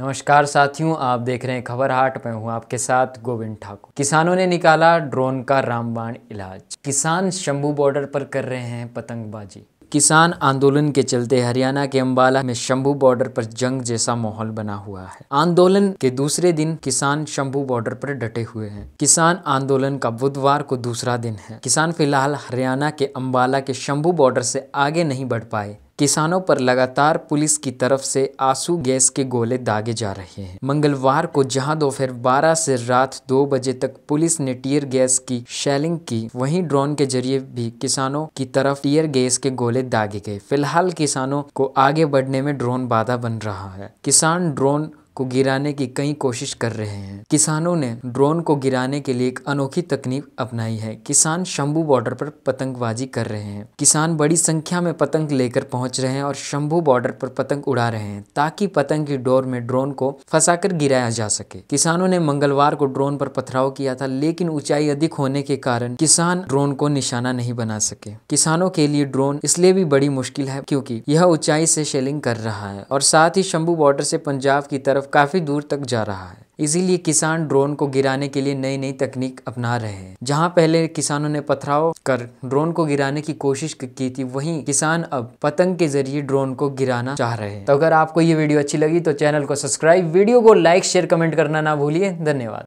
नमस्कार साथियों आप देख रहे हैं खबर हाट में हूँ आपके साथ गोविंद ठाकुर किसानों ने निकाला ड्रोन का रामबाण इलाज किसान शंभू बॉर्डर पर कर रहे हैं पतंगबाजी किसान आंदोलन के चलते हरियाणा के अंबाला में शंभू बॉर्डर पर जंग जैसा माहौल बना हुआ है आंदोलन के दूसरे दिन किसान शंभू बॉर्डर पर डटे हुए हैं किसान आंदोलन का बुधवार को दूसरा दिन है किसान फिलहाल हरियाणा के अंबाला के शंभू बॉर्डर से आगे नहीं बढ़ पाए किसानों पर लगातार पुलिस की तरफ से आंसू गैस के गोले दागे जा रहे हैं मंगलवार को जहां दोपहर 12 से रात 2 बजे तक पुलिस ने टीयर गैस की शेलिंग की वहीं ड्रोन के जरिए भी किसानों की तरफ टीयर गैस के गोले दागे गए फिलहाल किसानों को आगे बढ़ने में ड्रोन बाधा बन रहा है किसान ड्रोन को गिराने की कई कोशिश कर रहे हैं किसानों ने ड्रोन को गिराने के लिए एक अनोखी तकनीक अपनाई है किसान शंभू बॉर्डर पर पतंगबाजी कर रहे हैं किसान बड़ी संख्या में पतंग लेकर पहुंच रहे हैं और शंभू बॉर्डर पर पतंग उड़ा रहे हैं ताकि पतंग की डोर में ड्रोन को फंसा गिराया जा सके किसानों ने मंगलवार को ड्रोन पर पथराव किया था लेकिन ऊंचाई अधिक होने के कारण किसान ड्रोन को निशाना नहीं बना सके किसानों के लिए ड्रोन इसलिए भी बड़ी मुश्किल है क्योंकि यह ऊंचाई से शेलिंग कर रहा है और साथ ही शंभू बॉर्डर से पंजाब की तरफ तरफ काफी दूर तक जा रहा है इसीलिए किसान ड्रोन को गिराने के लिए नई नई तकनीक अपना रहे हैं जहां पहले किसानों ने पथराव कर ड्रोन को गिराने की कोशिश की थी वहीं किसान अब पतंग के जरिए ड्रोन को गिराना चाह रहे हैं तो अगर आपको ये वीडियो अच्छी लगी तो चैनल को सब्सक्राइब वीडियो को लाइक शेयर कमेंट करना ना भूलिए धन्यवाद